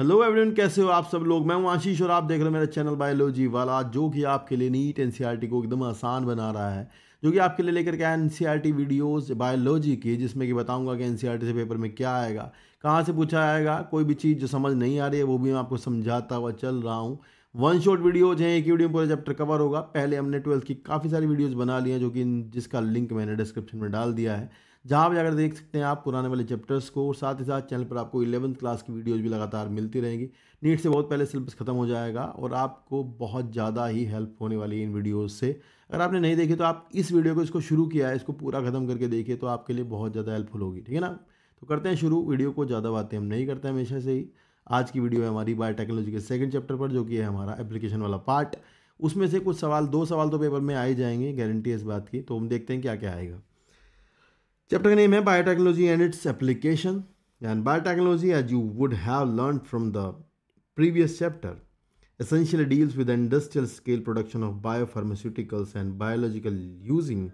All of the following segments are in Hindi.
हेलो एवरीवन कैसे हो आप सब लोग मैं हूं आशीष और आप देख रहे हो मेरा चैनल बायोलॉजी वाला जो कि आपके लिए नीट एन e को एकदम आसान बना रहा है जो कि आपके लिए लेकर के आया एन सी वीडियोज़ बायोलॉजी की जिसमें कि बताऊंगा कि एन सी आर टी से पेपर में क्या आएगा कहाँ से पूछा आएगा कोई भी चीज़ जो समझ नहीं आ रही है वो भी मैं आपको समझाता हुआ चल रहा हूँ वन शॉट वीडियोज हैं एक वीडियो में पूरा चैप्टर कवर होगा पहले हमने ट्वेल्थ की काफ़ी सारी वीडियोज़ बना ली हैं जो कि जिसका लिंक मैंने डिस्क्रिप्शन में डाल दिया है जहाँ पर जाकर देख सकते हैं आप पुराने वाले चैप्टर्स को और साथ ही साथ चैनल पर आपको इलेवंथ क्लास की वीडियोज़ भी लगातार मिलती रहेंगी नीट से बहुत पहले सिलेबस खत्म हो जाएगा और आपको बहुत ज़्यादा ही हेल्प होने वाली है इन वीडियोज़ से अगर आपने नहीं देखी तो आप इस वीडियो को इसको शुरू किया है इसको पूरा ख़त्म करके देखिए तो आपके लिए बहुत ज़्यादा हेल्पफुल होगी ठीक है ना तो करते हैं शुरू वीडियो को ज़्यादा बातें हम नहीं करते हमेशा से ही आज की वीडियो है हमारी बायोटेक्नोलॉजी के सेकंड चैप्टर पर जो कि है हमारा एप्लीकेशन वाला पार्ट उसमें से कुछ सवाल दो सवाल तो पेपर में आ ही जाएंगे गारंटी है इस बात की तो हम देखते हैं क्या क्या आएगा चैप्टर का नेम है biotechnology and its application and biotechnology as you would have learn from the previous chapter essential deals with industrial scale production of bio pharmaceuticals and biological using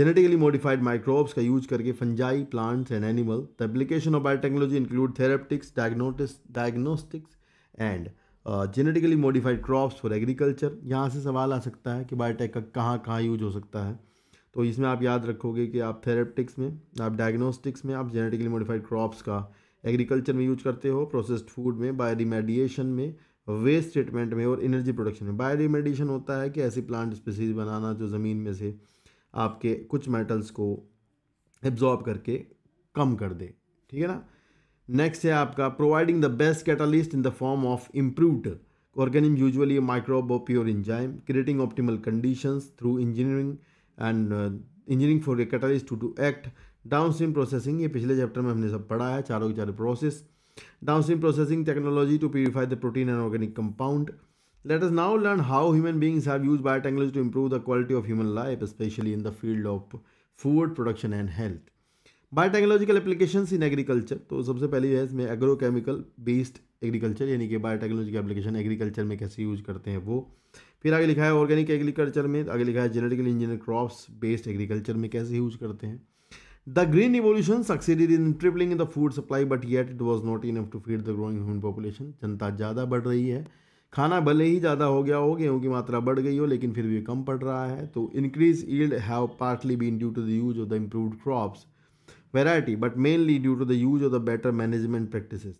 genetically modified microbes का यूज करके fungi plants and animal the application of biotechnology include therapeutics diagnosis diagnostics and genetically modified crops for agriculture यहाँ से सवाल आ सकता है कि बायोटेक का कहाँ कहाँ यूज हो सकता है तो इसमें आप याद रखोगे कि आप थेरेप्टिक्स में आप डायग्नोस्टिक्स में आप जेनेटिकली मॉडिफाइड क्रॉप्स का एग्रीकल्चर में यूज करते हो प्रोसेस्ड फूड में बायो रिमेडिएशन में वेस्ट ट्रीटमेंट में और एनर्जी प्रोडक्शन में बायो रिमेडिएशन होता है कि ऐसी प्लांट स्पीसीज बनाना जो ज़मीन में से आपके कुछ मेटल्स को एब्जॉर्ब करके कम कर दे ठीक है ना नेक्स्ट है आपका providing the best catalyst in the form of improved organism usually microbe or pure enzyme creating optimal conditions through engineering and engineering for a catalyst to to act down stream processing ये पिछले चैप्टर में हमने सब पढ़ा है चारों के चारों process down stream processing technology to purify the protein and organic compound let us now learn how human beings have used biotechnology to improve the quality of human life specially in the field of food production and health biotechnological application in agriculture तो सबसे पहले जो है इसमें एग्रोकेमिकल बेस्ड एग्रीकल्चर यानी कि बायोटेक्नोलॉजी एप्लीकेशन एग्रीकल्चर में कैसे यूज करते हैं वो फिर आगे लिखा है ऑर्गेनिक एग्रीकल्चर में आगे लिखा है genetical engineer crops based agriculture में कैसे यूज करते हैं the green revolution succeeded in tripling in the food supply but yet it was not enough to feed the growing human population जनता ज़्यादा बढ़ रही है खाना भले ही ज़्यादा हो गया हो गेहूँ की मात्रा बढ़ गई हो लेकिन फिर भी कम पड़ रहा है तो increase yield have partly been due to the use of the improved crops variety but mainly due to the use of the better management practices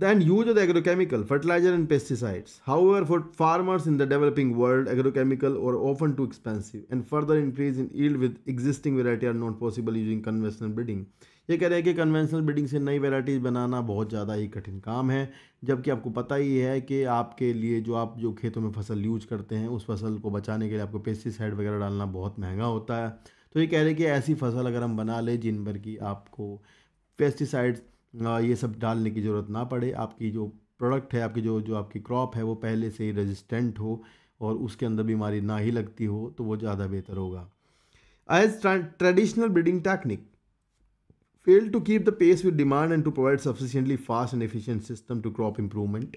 Then use of the agrochemical, fertilizer and pesticides. However, for farmers in the developing world, agrochemical are often too expensive and further increase in yield with existing variety are not possible using conventional breeding. ये कह रहे हैं कि कन्वेंशनल ब्रीडिंग से नई वेराइटीज़ बनाना बहुत ज़्यादा ही कठिन काम है जबकि आपको पता ही है कि आपके लिए जो आप जो खेतों में फसल यूज करते हैं उस फसल को बचाने के लिए आपको पेस्टिसाइड वगैरह डालना बहुत महंगा होता है तो ये कह रहे हैं कि ऐसी फसल अगर हम बना लें जिन पर कि आपको पेस्टिसाइड्स ये सब डालने की ज़रूरत ना पड़े आपकी जो प्रोडक्ट है आपकी जो जो आपकी क्रॉप है वो पहले से ही रेजिस्टेंट हो और उसके अंदर बीमारी ना ही लगती हो तो वो ज़्यादा बेहतर होगा as traditional breeding technique fail to keep the pace with demand and to provide sufficiently fast and efficient system to crop improvement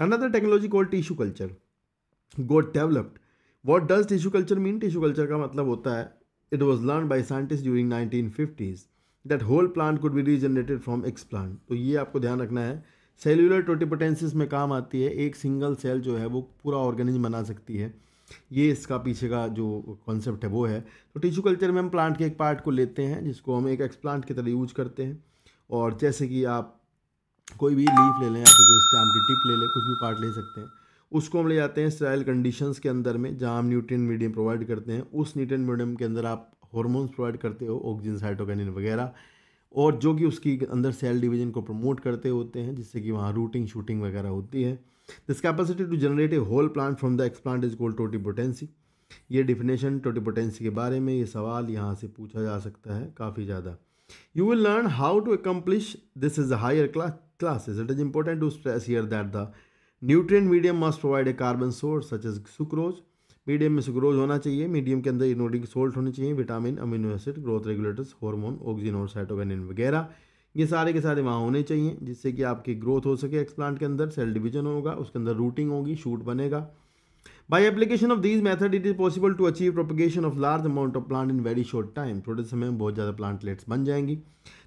another technology call tissue culture got developed what does tissue culture mean tissue culture का मतलब होता है it was learn by scientist during nineteen fifties that whole plant could be regenerated from explant तो ये आपको ध्यान रखना है सेलुलर टोटिपोटेंसिस में काम आती है एक सिंगल सेल जो है वो पूरा ऑर्गेनिज्म बना सकती है ये इसका पीछे का जो कॉन्सेप्ट है वो है तो टिश्यू कल्चर में हम प्लांट के एक पार्ट को लेते हैं जिसको हम एक एक्सप्लांट की तरह यूज करते हैं और जैसे कि आप कोई भी लीफ ले लें या फिर कोई स्टैम की टिप ले लें कुछ भी पार्ट ले सकते हैं उसको हम ले जाते हैं स्टाइल कंडीशंस के अंदर में जहाँ हम न्यूट्रिएंट मीडियम प्रोवाइड करते हैं उस न्यूट्रिएंट मीडियम के अंदर आप हॉर्मोन्स प्रोवाइड करते हो ऑक्सीजन साइटोकैनिन वगैरह और जो कि उसकी अंदर सेल डिवीजन को प्रमोट करते होते हैं जिससे कि वहाँ रूटिंग शूटिंग वगैरह होती है this capacity to generate a whole plant from the explant is called totipotency ये डिफिनेशन टोटीपोटेंसी के बारे में ये सवाल यहाँ से पूछा जा सकता है काफ़ी ज़्यादा you will learn how to accomplish this is higher class classes it is important to stress here that the nutrient medium must provide a carbon source such as sucrose medium में सुक्रोज होना चाहिए मीडियम के अंदर इनोडिक सोल्ट होनी चाहिए vitamin amino acid growth regulators hormone oxygen और साइटोकाइनिन वगैरह ये सारे के सारे वहाँ होने चाहिए जिससे कि आपकी ग्रोथ हो सके एक्सप्लांट के अंदर सेल डिवीजन होगा उसके अंदर रूटिंग होगी शूट बनेगा by application of these method it is possible to achieve propagation of large amount of plant in very short time थोड़े समय में बहुत ज़्यादा प्लांटलेट्स बन जाएंगी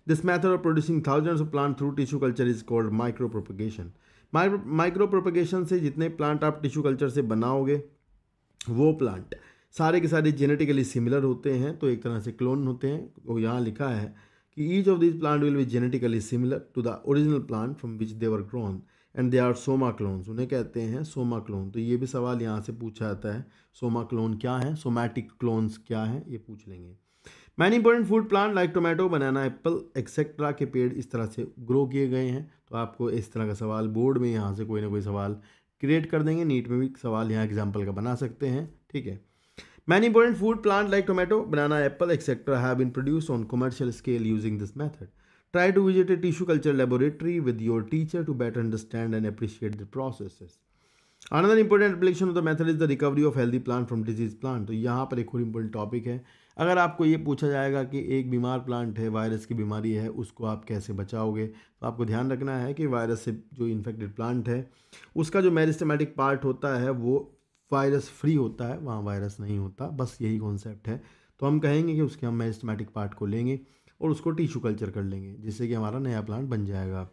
this method of producing thousands of plant through tissue culture is called micro propagation micro propagation से जितने प्लांट आप टिश्यू कल्चर से बनाओगे वो प्लांट सारे के सारे जेनेटिकली सिमिलर होते हैं तो एक तरह से क्लोन होते हैं वो यहाँ लिखा है कि each of this plant will be genetically similar to the original plant from which they were grown and they are somaclones उन्हें कहते हैं सोमा क्लोन तो ये भी सवाल यहाँ से पूछा जाता है सोमा क्लोन क्या है सोमैटिक क्लोन्स क्या है ये पूछ लेंगे many important food plant like tomato banana apple etcetera के पेड़ इस तरह से ग्रो किए गए हैं तो आपको इस तरह का सवाल बोर्ड में यहाँ से कोई ना कोई सवाल क्रिएट कर देंगे नीट में भी सवाल यहाँ एग्जाम्पल का बना सकते हैं ठीक है many important food plant like tomato banana apple etcetera have been produce on commercial scale using this method try to visit a tissue culture laboratory with your teacher to better understand and appreciate the process another important application of the method is the recovery of healthy plant from disease plant तो यहाँ पर एक और इंपॉर्टेंट टॉपिक है अगर आपको ये पूछा जाएगा कि एक बीमार प्लांट है वायरस की बीमारी है उसको आप कैसे बचाओगे तो आपको ध्यान रखना है कि वायरस से जो इन्फेक्टेड प्लांट है उसका जो मेरिस्टमेटिक पार्ट होता है वो वायरस फ्री होता है वहाँ वायरस नहीं होता बस यही कॉन्सेप्ट है तो हम कहेंगे कि उसके हम मेरिस्टमेटिक पार्ट को लेंगे और उसको टिश्यू कल्चर कर लेंगे जिससे कि हमारा नया प्लांट बन जाएगा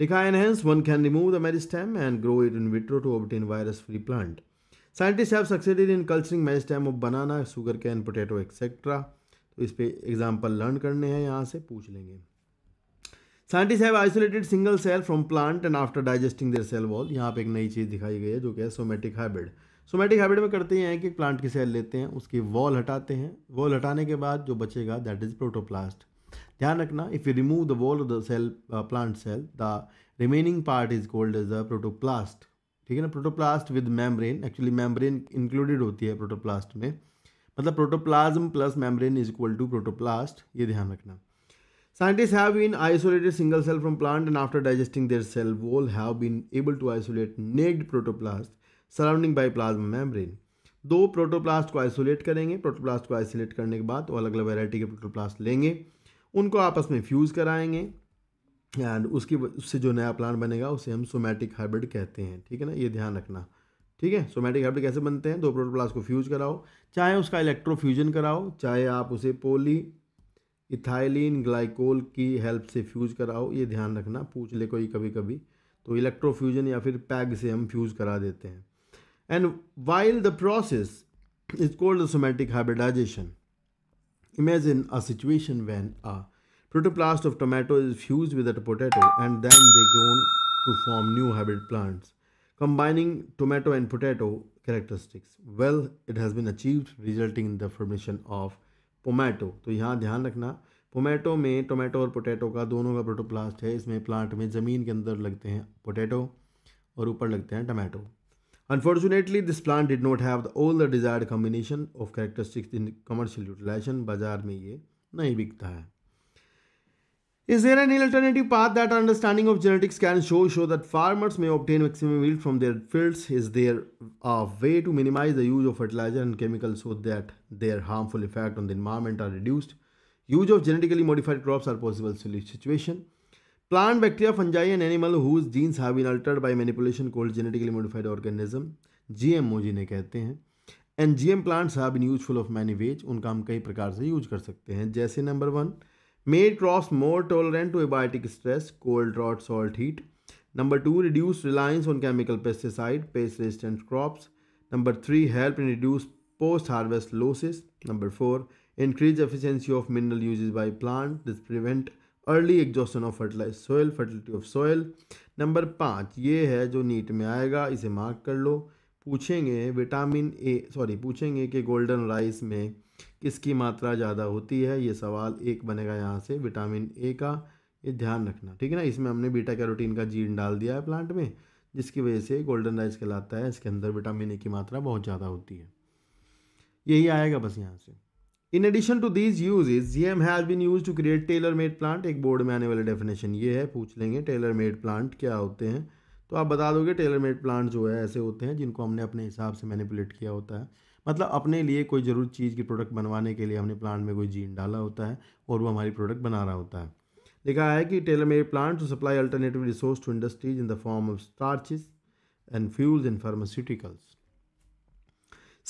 लिखा and hence one can remove the meristem and grow it in vitro to obtain virus free plant Scientists have in culturing culturing time of banana sugarcane potato etcetera तो इस पर एग्जाम्पल लर्न करने हैं यहाँ से पूछ लेंगे scientist have isolated single cell from plant and after digesting their cell wall यहाँ पे एक नई चीज़ दिखाई गई है जो कि है सोमेटिक हाइब्रिड सोमेटिक हाइब्रिड में करते हैं कि प्लांट की सेल लेते हैं उसकी वॉल हटाते हैं वॉल हटाने के बाद जो बचेगा दैट इज प्रोटोप्लास्ट ध्यान रखना if you remove the wall of the cell plant cell the remaining part is called is the protoplast ठीक है ना protoplast with membrane actually membrane included होती है प्रोटोप्लास्ट में मतलब protoplasm plus membrane is equal to protoplast ये ध्यान रखना scientist have been isolated single cell from plant and after digesting their cell wall have been able to isolate naked protoplast surrounding by plasma membrane. दो प्रोटोप्लास्ट को आइसोलेट करेंगे प्रोटोप्लास्ट को आइसोलेट करने के बाद वो अलग अलग वैरायटी के प्रोटोप्लास्ट लेंगे उनको आपस में फ्यूज़ कराएंगे एंड उसकी उससे जो नया प्लान बनेगा उसे हम सोमैटिक हाइब्रिड कहते हैं ठीक है ना ये ध्यान रखना ठीक है सोमैटिक हाइब्रिड कैसे बनते हैं दो प्रोटोप्लास्ट को फ्यूज कराओ चाहे उसका इलेक्ट्रोफ्यूजन कराओ चाहे आप उसे पोली इथाइलिन ग्लाइकोल की हेल्प से फ्यूज कराओ ये ध्यान रखना पूछ ले कोई कभी कभी तो इलेक्ट्रोफ्यूजन या फिर पैग से हम फ्यूज करा देते हैं and while the process is called somatic hybridization imagine a situation when a Protoplast of tomato is fused with the potato and then they grown to form new hybrid plants, combining tomato and potato characteristics. Well, it has been achieved resulting in the formation of pomato तो यहाँ ध्यान रखना पोमेटो में टोमेटो और पोटैटो का दोनों का प्रोटोप्लास्ट है इसमें प्लांट में ज़मीन के अंदर लगते हैं पोटैटो और ऊपर लगते हैं tomato unfortunately this plant did not have all the desired combination of characteristics in commercial utilization बाजार में ये नहीं बिकता है Is there any alternative path that understanding of genetics can show show that farmers may obtain maximum yield from their fields? Is there a way to minimize the use of fertilizer and chemicals so that their harmful effect on the environment are reduced? Use of genetically modified crops are possible situation. Plant, bacteria, fungi and animal whose genes have been altered by manipulation called genetically modified organism GMO जिन्हें कहते हैं and GM plants have been useful of many ways. उनका हम कई प्रकार से यूज कर सकते हैं जैसे number one made crops more tolerant to abiotic stress, cold, drought, salt, heat. Number two, reduce reliance on chemical pesticide, pest resistant crops. Number three, help in reduce post harvest losses. Number four, increase efficiency of mineral uses by plant. This prevent early exhaustion of fertilize soil fertility of soil number पाँच ये है जो नीट में आएगा इसे मार्क कर लो पूछेंगे विटामिन ए सॉरी पूछेंगे कि गोल्डन राइस में किसकी मात्रा ज़्यादा होती है ये सवाल एक बनेगा यहाँ से विटामिन ए का ये ध्यान रखना ठीक है ना इसमें हमने बीटा कैरोटीन का जीन डाल दिया है प्लांट में जिसकी वजह से गोल्डन राइस कहलाता है इसके अंदर विटामिन ए की मात्रा बहुत ज़्यादा होती है यही आएगा बस यहाँ से in addition to these is G M has been use to create tailor made plant एक बोर्ड में आने वाले डेफिनेशन ये है पूछ लेंगे टेलर मेड प्लांट क्या होते हैं तो आप बता दोगे टेलर मेड प्लांट जो है ऐसे होते हैं जिनको हमने अपने हिसाब से मैनिपुलेट किया होता है मतलब अपने लिए कोई जरूरी चीज़ की प्रोडक्ट बनवाने के लिए हमने प्लांट में कोई जीन डाला होता है और वो हमारी प्रोडक्ट बना रहा होता है लिखा है कि tailor made plant to supply alternative resource to industries in the form of starches and fuels in pharmaceuticals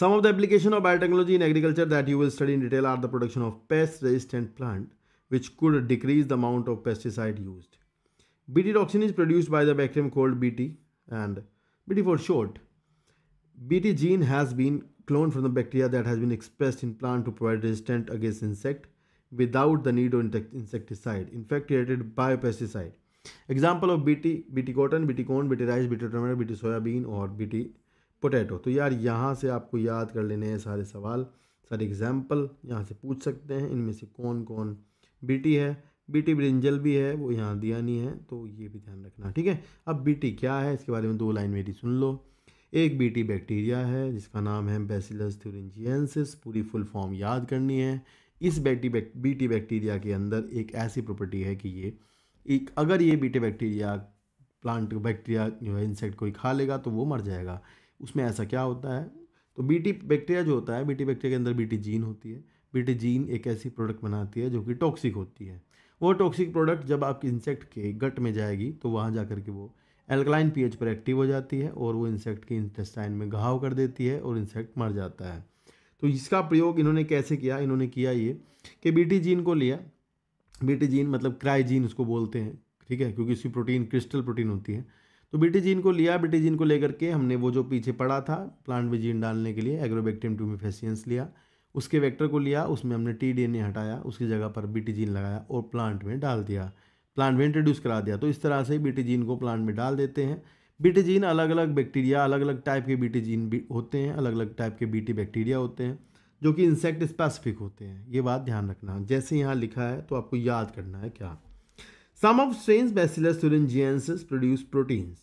some of the application of biotechnology in agriculture that you will study in detail are the production of pest resistant plant which could decrease the amount of pesticide use B T toxin is produced by the bacterium called B T and B T for short B T gene has been cloned from the bacteria that has been expressed in plant to provide resistance against insect without the need of insecticide. In fact, created by pesticide. Example of BT, BT cotton, BT corn, BT rice, BT tomato, BT soyabean or BT potato तो यार यहाँ से आपको याद कर लेने हैं सारे सवाल सारे एग्जाम्पल यहाँ से पूछ सकते हैं इनमें से कौन कौन बीटी है बीटी ब्रिंजल भी है वो यहाँ दिया नहीं है तो ये भी ध्यान रखना ठीक है अब बीटी क्या है इसके बारे में दो लाइन मेरी सुन लो एक बीटी बैक्टीरिया है जिसका नाम है बेसिलस थ्यूरिंजियंसिस पूरी फुल फॉर्म याद करनी है इस बैटी बीटी बैक्टीरिया के अंदर एक ऐसी प्रॉपर्टी है कि ये एक अगर ये बीटे बैक्टीरिया प्लांट बैक्टीरिया जो है इंसेक्ट कोई खा लेगा तो वो मर जाएगा उसमें ऐसा क्या होता है तो बीटी बैक्टीरिया जो होता है बीटी बैक्टीरिया के अंदर बीटी जीन होती है बीटी जीन एक ऐसी प्रोडक्ट बनाती है जो कि टॉक्सिक होती है वो टॉक्सिक प्रोडक्ट जब आप इंसेक्ट के गट में जाएगी तो वहाँ जा कर के वो एल्कलाइन पीएच पर एक्टिव हो जाती है और वो इंसेक्ट की इंटेस्टाइन में घाव कर देती है और इंसेक्ट मर जाता है तो इसका प्रयोग इन्होंने कैसे किया इन्होंने किया ये कि बीटी जीन को लिया बीटी जीन मतलब क्राइजीन उसको बोलते हैं ठीक है क्योंकि उसकी प्रोटीन क्रिस्टल प्रोटीन होती है तो बीटी जीन को लिया बीटी जीन को लेकर के हमने वो जो पीछे पड़ा था प्लांट में जीन डालने के लिए एग्रोबैक्टीरियम ट्यूमिफेसियंस लिया उसके वेक्टर को लिया उसमें हमने टी हटाया उसकी जगह पर बीटी जीन लगाया और प्लांट में डाल दिया प्लांट में इंट्रोड्यूस करा दिया तो इस तरह से बीटी को प्लांट में डाल देते हैं बीटेजीन अलग अलग बैक्टीरिया अलग अलग टाइप के बीटेजीन भी होते हैं अलग अलग टाइप के बीटी बैक्टीरिया होते हैं जो कि इंसेक्ट स्पेसिफिक होते हैं ये बात ध्यान रखना जैसे यहाँ लिखा है तो आपको याद करना है क्या some of strains bacillus thuringiensis produce proteins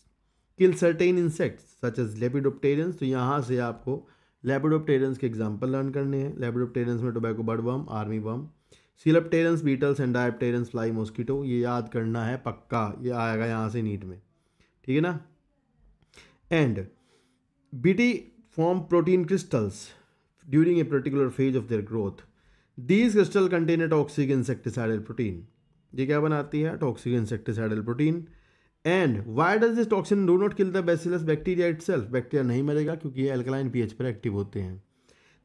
kill certain insects such as lepidopterans तो यहाँ से आपको लेपिडोप्टेरियंस के एग्जाम्पल लर्न करने हैं लेपिडोप्टेरियंस में tobacco budworm armyworm coleopterans beetles and dipterans fly mosquito ये याद करना है पक्का ये आएगा यहाँ से नीट में ठीक है ना and BT form protein crystals during a particular phase of their growth these crystal contain a toxic insecticidal protein ये क्या बनाती है toxic insecticidal protein and why does this toxin do not kill the bacillus bacteria itself bacteria नहीं मरेगा क्योंकि ये एल्कलाइन एच पर एक्टिव होते हैं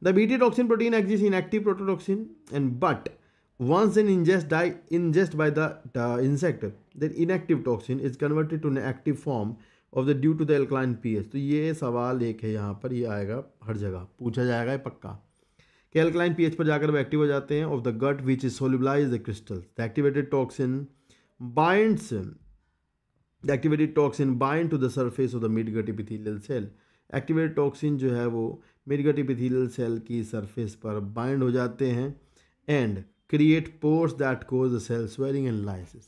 the BT toxin protein exist inactive prototoxin and but Once an ingest die ingest by the, the insect, then inactive toxin is converted to an active form of the due to the alkaline pH तो ये सवाल एक है यहाँ पर ये आएगा हर जगह पूछा जाएगा पक्का कि एल्कलाइन पीएच पर जाकर वो एक्टिव हो जाते हैं of the gut which is solubilize the crystals the activated toxin binds the activated toxin bind to the surface of the mid cell activated toxin जो है वो मिडगटिपिथीलियल सेल की सरफेस पर बाइंड हो जाते हैं and create pores that cause the cell swelling and lysis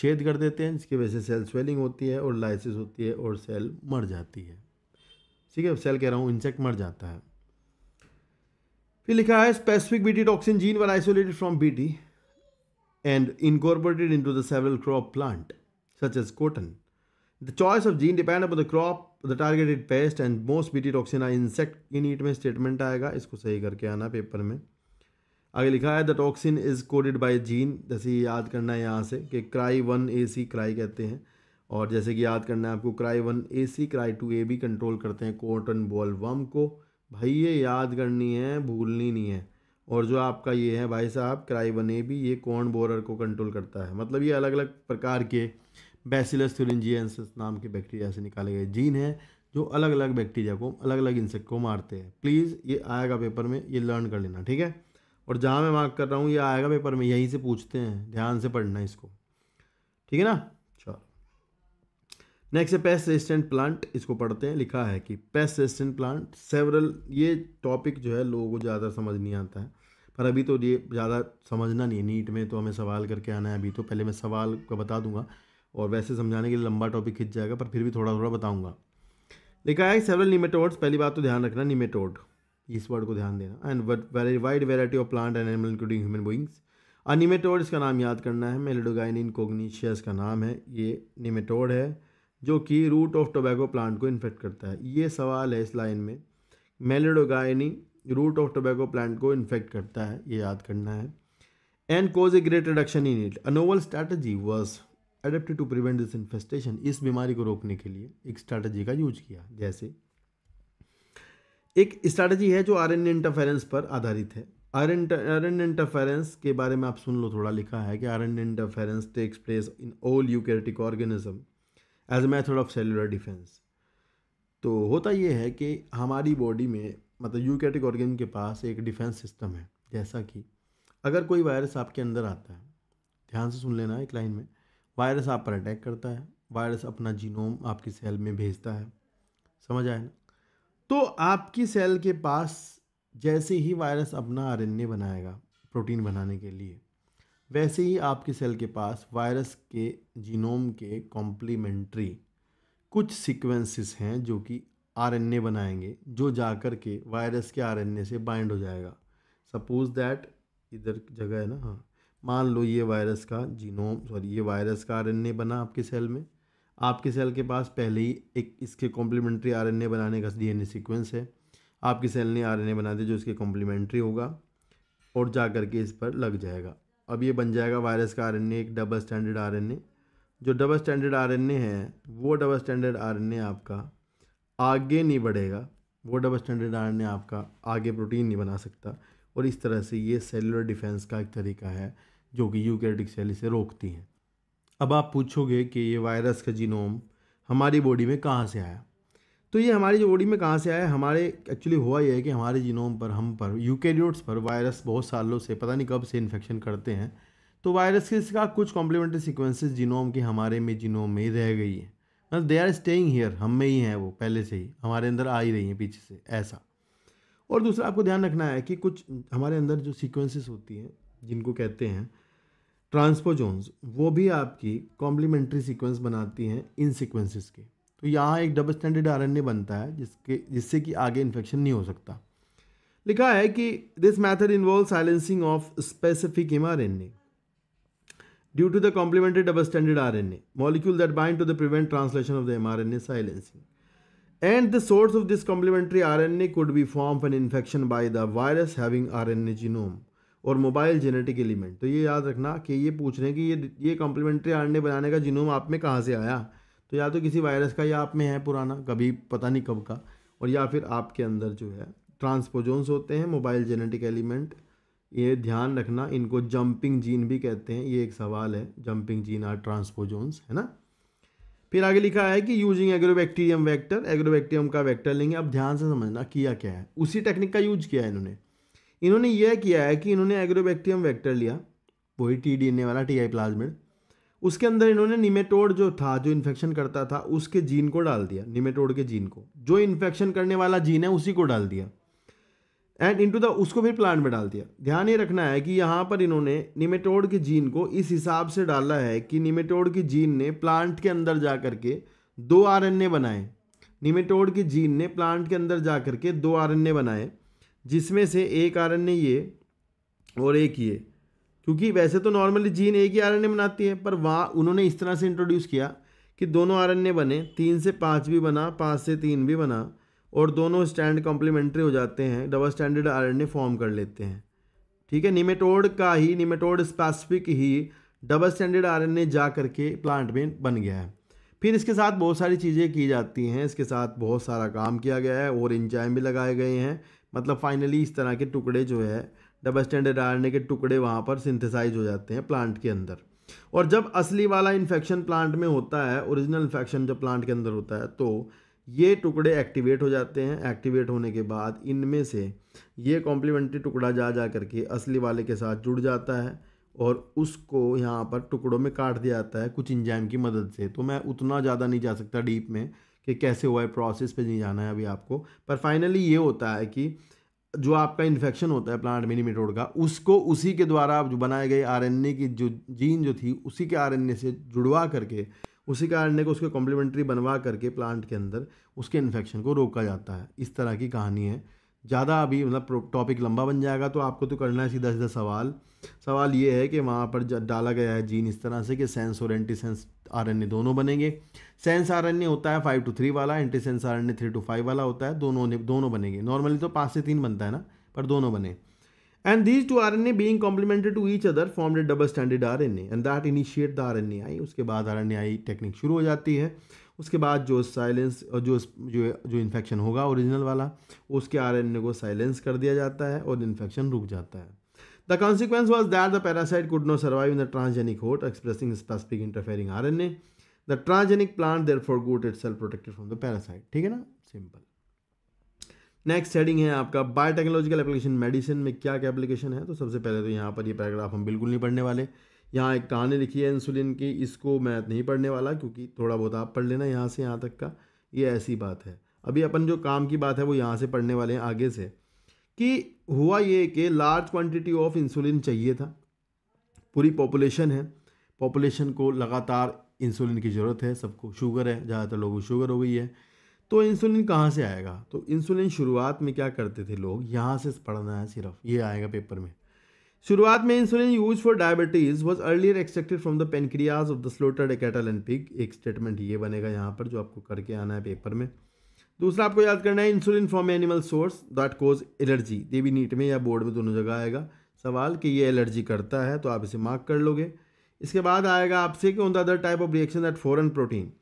छेद कर देते हैं जिसकी वजह से सेल स्वेलिंग होती है और लाइसिस होती है और सेल मर जाती है ठीक है सेल कह रहा हूँ इंसेक्ट मर जाता है फिर लिखा है specific BT toxin gene were isolated from BT and incorporated into the several crop plant such as cotton the choice of gene depend upon the crop the targeted pest and most BT toxin I insect in eat में स्टेटमेंट आएगा इसको सही करके आना पेपर में आगे लिखा है the toxin is coded by gene जैसे ये याद करना है यहाँ से कि cry one A C cry कहते हैं और जैसे कि याद करना है आपको cry one A C cry two A भी कंट्रोल करते हैं कॉटन बॉल वम को भाई ये याद करनी है भूलनी नहीं है और जो आपका ये है भाई साहब क्राई वन ए भी ये कॉर्न बोरर को कंट्रोल करता है मतलब ये अलग अलग प्रकार के बैसिलस थुरिंजियंसिस नाम के बैक्टीरिया से निकाले गए जीन हैं जो अलग अलग बैक्टीरिया को अलग अलग इंसेक्ट को मारते हैं प्लीज़ ये आएगा पेपर में ये लर्न कर लेना ठीक है और जहाँ मैं मार्क कर रहा हूँ ये आएगा पेपर में यहीं से पूछते हैं ध्यान से पढ़ना इसको ठीक है ना चलो नेक्स्ट है पेस्ट रेजिस्टेंट प्लांट इसको पढ़ते हैं लिखा है कि पेस्ट रेजिस्टेंट प्लांट सेवरल ये टॉपिक जो है लोगों को ज़्यादा समझ नहीं आता है पर अभी तो ये ज़्यादा समझना नहीं है नीट में तो हमें सवाल करके आना है अभी तो पहले मैं सवाल का बता दूंगा और वैसे समझाने के लिए लंबा टॉपिक खिंच जाएगा पर फिर भी थोड़ा थोड़ा बताऊंगा लिखा है सेवरल निमेटोड्स पहली बात तो ध्यान रखना निमेटोड इस वर्ड को ध्यान देना and wide variety of plant and animal including human beings a nematode का नाम याद करना है मेलेडोगाइन इन कोग्निशियस का नाम है ये निमेटोड है जो कि रूट ऑफ टोबैको प्लांट को इन्फेक्ट करता है ये सवाल है इस लाइन में meloidogyne root of tobacco plant को इन्फेक्ट करता है ये याद करना है and cause a great reduction in it a novel strategy was adapted to prevent this infestation इस बीमारी को रोकने के लिए एक स्ट्रैटेजी का यूज किया जैसे एक स्ट्रैटेजी है जो आर एन इंटरफेरेंस पर आधारित है आर एन इंटरफेरेंस के बारे में आप सुन लो थोड़ा लिखा है कि R N interference takes place in all eukaryotic organism as a method of cellular defence तो होता ये है कि हमारी बॉडी में मतलब यूकेरेटिक ऑर्गेनिज्म के पास एक डिफेंस सिस्टम है जैसा कि अगर कोई वायरस आपके अंदर आता है ध्यान से सुन लेना एक लाइन में वायरस आप पर अटैक करता है वायरस अपना जीनोम आपकी सेल में भेजता है समझ आए ना तो आपकी सेल के पास जैसे ही वायरस अपना आर बनाएगा प्रोटीन बनाने के लिए वैसे ही आपकी सेल के पास वायरस के जीनोम के कॉम्प्लीमेंट्री कुछ सीक्वेंसेस हैं जो कि आर बनाएंगे जो जाकर के वायरस के आर से बाइंड हो जाएगा सपोज दैट इधर जगह है ना हाँ मान लो ये वायरस का जीनोम सॉरी ये वायरस का आर बना आपकी सेल में आपके सेल के पास पहले ही एक इसके कॉम्प्लीमेंट्री आरएनए बनाने का डीएनए सीक्वेंस है आपकी सेल ने आरएनए बना दिया जो इसके कॉम्प्लीमेंट्री होगा और जा करके इस पर लग जाएगा अब ये बन जाएगा वायरस का आरएनए एक डबल स्टैंडर्ड आरएनए जो डबल स्टैंडर्ड आरएनए है वो डबल स्टैंडर्ड आर आपका आगे नहीं बढ़ेगा वो डबल स्टैंडर्ड आर आपका आगे प्रोटीन नहीं बना सकता और इस तरह से ये सेलुलर डिफेंस का एक तरीका है जो कि यूकेटिक सेल इसे रोकती हैं अब आप पूछोगे कि ये वायरस का जीनोम हमारी बॉडी में कहाँ से आया तो ये हमारी बॉडी में कहाँ से आया हमारे एक्चुअली हुआ ये है कि हमारे जीनोम पर हम पर यूकेरियोट्स पर वायरस बहुत सालों से पता नहीं कब से इन्फेक्शन करते हैं तो वायरस के इसका कुछ कॉम्प्लीमेंट्री सिक्वेंसेज जीनोम के हमारे में जीनोम में ही रह गई है मतलब दे आर स्टेइंग हेयर हम में ही हैं वो पहले से ही हमारे अंदर आ ही रही हैं पीछे से ऐसा और दूसरा आपको ध्यान रखना है कि कुछ हमारे अंदर जो सिक्वेंसेज होती हैं जिनको कहते हैं ट्रांसपोजोन्स वो भी आपकी कॉम्प्लीमेंट्री सीक्वेंस बनाती हैं इन सीक्वेंसेस के तो यहाँ एक डबल स्टैंडर्ड आर बनता है जिसके जिससे कि आगे इन्फेक्शन नहीं हो सकता लिखा है कि this method involve silencing of specific M R N A due to the complementary double stranded R N A molecule that bind to the prevent translation of the M R N A silencing and the source of this complementary R N A could be form an infection by the virus having R N A genome और मोबाइल जेनेटिक एलिमेंट तो ये याद रखना कि ये पूछ रहे हैं कि ये ये कॉम्प्लीमेंट्री आर बनाने का जिनोम आप में कहाँ से आया तो या तो किसी वायरस का या आप में है पुराना कभी पता नहीं कब का और या फिर आपके अंदर जो है ट्रांसपोजोन्स होते हैं मोबाइल जेनेटिक एलिमेंट ये ध्यान रखना इनको जंपिंग जीन भी कहते हैं ये एक सवाल है जंपिंग जीन आर ट्रांसपोजोन्स है ना फिर आगे लिखा है कि यूजिंग एग्रोबैक्टीरियम वेक्टर एग्रोबैक्टीरियम का वेक्टर लेंगे अब ध्यान से समझना किया क्या है उसी टेक्निक का यूज किया है इन्होंने इन्होंने यह किया है कि इन्होंने एग्रोबैक्टीरियम वेक्टर लिया वही टी डी एन वाला टी आई प्लाज्मिड उसके अंदर इन्होंने निमेटोड जो था जो इन्फेक्शन करता था उसके जीन को डाल दिया निमेटोड के जीन को जो इन्फेक्शन करने वाला जीन है उसी को डाल दिया एंड टू द उसको फिर प्लांट में डाल दिया ध्यान ये रखना है कि यहाँ पर इन्होंने निमेटोड के जीन को इस हिसाब से डाला है कि निमेटोड के जीन ने प्लांट के अंदर जा कर के दो आर बनाए निमेटोड के जीन ने प्लांट के अंदर जा कर के दो आर बनाए जिसमें से एक आर ये और एक ये क्योंकि वैसे तो नॉर्मली जीन एक ही आरएनए बनाती है पर वहाँ उन्होंने इस तरह से इंट्रोड्यूस किया कि दोनों आरएनए बने तीन से पाँच भी बना पाँच से तीन भी बना और दोनों स्टैंड कॉम्प्लीमेंट्री हो जाते हैं डबल स्टैंडर्ड आर फॉर्म कर लेते हैं ठीक है निमेटोड का ही निमेटोड स्पेसिफिक ही डबल स्टैंडर्ड आरएनए जा करके प्लांट में बन गया है फिर इसके साथ बहुत सारी चीज़ें की जाती हैं इसके साथ बहुत सारा काम किया गया है और इंजाइम भी लगाए गए हैं मतलब फाइनली इस तरह के टुकड़े जो है डबल स्टैंडर्ड आर के टुकड़े वहाँ पर सिंथेसाइज हो जाते हैं प्लांट के अंदर और जब असली वाला इन्फेक्शन प्लांट में होता है ओरिजिनल इन्फेक्शन जब प्लांट के अंदर होता है तो ये टुकड़े एक्टिवेट हो जाते हैं एक्टिवेट होने के बाद इनमें से ये कॉम्प्लीमेंट्री टुकड़ा जा जा करके असली वाले के साथ जुड़ जाता है और उसको यहाँ पर टुकड़ों में काट दिया जाता है कुछ इंजाइम की मदद से तो मैं उतना ज़्यादा नहीं जा सकता डीप में कि कैसे हुआ है प्रोसेस पे नहीं जाना है अभी आपको पर फाइनली ये होता है कि जो आपका इन्फेक्शन होता है प्लांट मेटोड का उसको उसी के द्वारा जो बनाए गए आर की जो जीन जो थी उसी के आर से जुड़वा करके उसी के आर को उसके कॉम्प्लीमेंट्री बनवा करके प्लांट के अंदर उसके इन्फेक्शन को रोका जाता है इस तरह की कहानी है ज़्यादा अभी मतलब टॉपिक लंबा बन जाएगा तो आपको तो करना है सीधा सीधा सवाल सवाल ये है कि वहाँ पर डाला गया है जीन इस तरह से कि सेंस और एंटी सेंस आर दोनों बनेंगे सेंस आर होता है फाइव टू थ्री वाला antisense R N three two five वाला होता है दोनों दोनों बनेंगे नॉर्मली तो पाँच से तीन बनता है ना पर दोनों बने And these two RNA being complemented to each other formed a double stranded RNA and that initiate the RNAi. उसके बाद RNAi टेक्निक शुरू हो जाती है उसके बाद जो साइलेंस जो जो जो इन्फेक्शन होगा ओरिजिनल वाला उसके आरएनए को साइलेंस कर दिया जाता है और इन्फेक्शन रुक जाता है the consequence was that the parasite could not survive in the transgenic host expressing specific interfering RNA the transgenic plant therefore got itself protected from the parasite ठीक है ना सिंपल नेक्स्ट हेडिंग है आपका बायोटेक्नोलॉजिकल एप्लीकेशन मेडिसिन में क्या क्या एप्लीकेशन है तो सबसे पहले तो यहाँ पर ये पैराग्राफ हम बिल्कुल नहीं पढ़ने वाले यहाँ एक कहानी लिखी है इंसुलिन की इसको मैं नहीं पढ़ने वाला क्योंकि थोड़ा बहुत आप पढ़ लेना यहाँ से यहाँ तक का ये ऐसी बात है अभी अपन जो काम की बात है वो यहाँ से पढ़ने वाले हैं आगे से कि हुआ ये कि लार्ज क्वांटिटी ऑफ इंसुलिन चाहिए था पूरी पॉपुलेशन है पॉपुलेशन को लगातार इंसुलिन की ज़रूरत है सबको शुगर है ज़्यादातर लोगों को शुगर हो गई है तो इंसुलिन कहाँ से आएगा तो इंसुलिन शुरुआत में क्या करते थे लोग यहाँ से पढ़ना है सिर्फ ये आएगा पेपर में शुरुआत में insulin use for diabetes was earlier extracted from the pancreas of the slaughtered cattle and pig एक स्टेटमेंट ये बनेगा यहाँ पर जो आपको करके आना है पेपर में दूसरा आपको याद करना है insulin from animal source that cause allergy ये भी नीट में या बोर्ड में दोनों जगह आएगा सवाल कि ये एलर्जी करता है तो आप इसे मार्क कर लोगे इसके बाद आएगा आपसे कि on the other type of reaction that foreign protein